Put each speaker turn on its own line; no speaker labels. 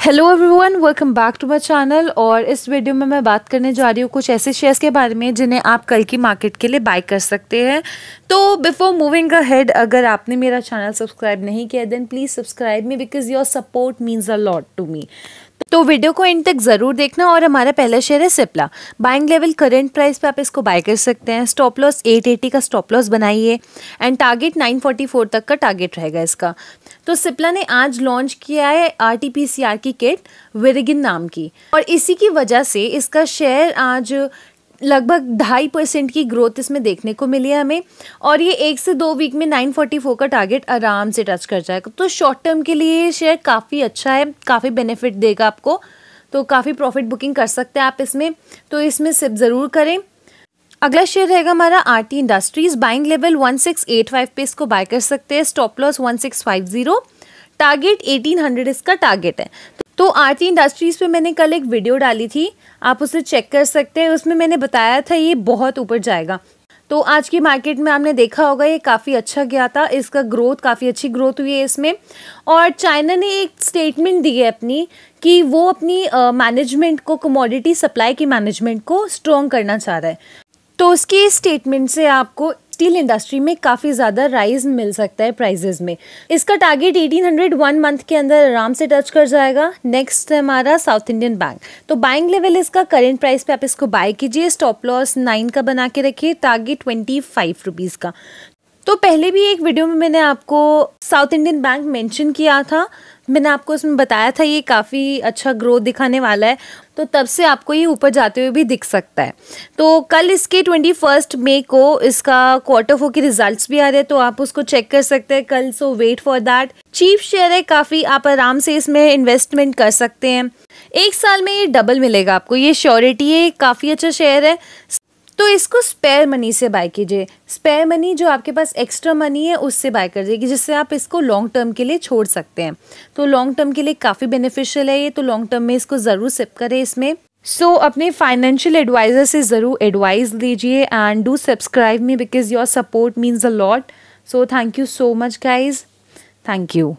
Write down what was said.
hello everyone welcome back to my channel और इस video में मैं बात करने जा रही हूँ कुछ ऐसे शेयर्स के बारे में जिन्हें आप कल की मार्केट के लिए बाय कर सकते हैं तो बिफोर मूविंग अ हेड अगर आपने मेरा चैनल सब्सक्राइब नहीं किया then please subscribe me because your support means a lot to me तो वीडियो को एंड तक ज़रूर देखना और हमारा पहला शेयर है Cipla buying level current price पे आप इसको बाय कर सकते हैं स्टॉप लॉस 880 का स्टॉप लॉस बनाइए एंड टारगेट 944 तक का टारगेट रहेगा इसका तो सिप्ला ने आज लॉन्च किया है आर की किट विरिगिन नाम की और इसी की वजह से इसका शेयर आज लगभग ढाई परसेंट की ग्रोथ इसमें देखने को मिली है हमें और ये एक से दो वीक में 944 का टारगेट आराम से टच कर जाएगा तो शॉर्ट टर्म के लिए ये शेयर काफ़ी अच्छा है काफ़ी बेनिफिट देगा आपको तो काफ़ी प्रॉफिट बुकिंग कर सकते हैं आप इसमें तो इसमें सिप ज़रूर करें अगला शेयर रहेगा हमारा आरती इंडस्ट्रीज बाइंग लेवल 1685 पे इसको बाय कर सकते हैं स्टॉप लॉस 1650 टारगेट 1800 इसका टारगेट है तो आरती इंडस्ट्रीज पे मैंने कल एक वीडियो डाली थी आप उसे चेक कर सकते हैं उसमें मैंने बताया था ये बहुत ऊपर जाएगा तो आज की मार्केट में आपने देखा होगा ये काफ़ी अच्छा गया था इसका ग्रोथ काफ़ी अच्छी ग्रोथ हुई है इसमें और चाइना ने एक स्टेटमेंट दी है अपनी कि वो अपनी मैनेजमेंट को कमोडिटी सप्लाई की मैनेजमेंट को स्ट्रॉन्ग करना चाह रहा है तो उसकी स्टेटमेंट से आपको स्टील इंडस्ट्री में काफ़ी ज़्यादा राइज मिल सकता है प्राइजेज में इसका target eighteen hundred one month के अंदर आराम से टच कर जाएगा नेक्स्ट है हमारा साउथ इंडियन बैंक तो बाइंग लेवल इसका करेंट प्राइस पे आप इसको बाय कीजिए स्टॉप लॉस नाइन का बना के रखिए टारगेट ट्वेंटी फाइव रुपीज़ का तो पहले भी एक वीडियो में मैंने आपको साउथ इंडियन बैंक मेंशन किया था मैंने आपको उसमें बताया था ये काफ़ी अच्छा ग्रोथ दिखाने वाला है तो तब से आपको ये ऊपर जाते हुए भी दिख सकता है तो कल इसके ट्वेंटी फर्स्ट मे को इसका क्वार्टर फोर के रिजल्ट्स भी आ रहे हैं तो आप उसको चेक कर सकते हैं कल so wait for that cheap share है काफ़ी आप आराम से इसमें इन्वेस्टमेंट कर सकते हैं एक साल में ये डबल मिलेगा आपको ये श्योरिटी है काफ़ी अच्छा शेयर है तो इसको स्पेयर मनी से बाय कीजिए स्पेयर मनी जो आपके पास एक्स्ट्रा मनी है उससे बाय कर दीजिए जिससे आप इसको लॉन्ग टर्म के लिए छोड़ सकते हैं तो लॉन्ग टर्म के लिए काफ़ी बेनिफिशियल है ये तो लॉन्ग टर्म में इसको ज़रूर सिप करें इसमें सो so, अपने फाइनेंशियल एडवाइज़र से ज़रूर एडवाइस लीजिए and do subscribe me because your support means a lot so thank you so much guys thank you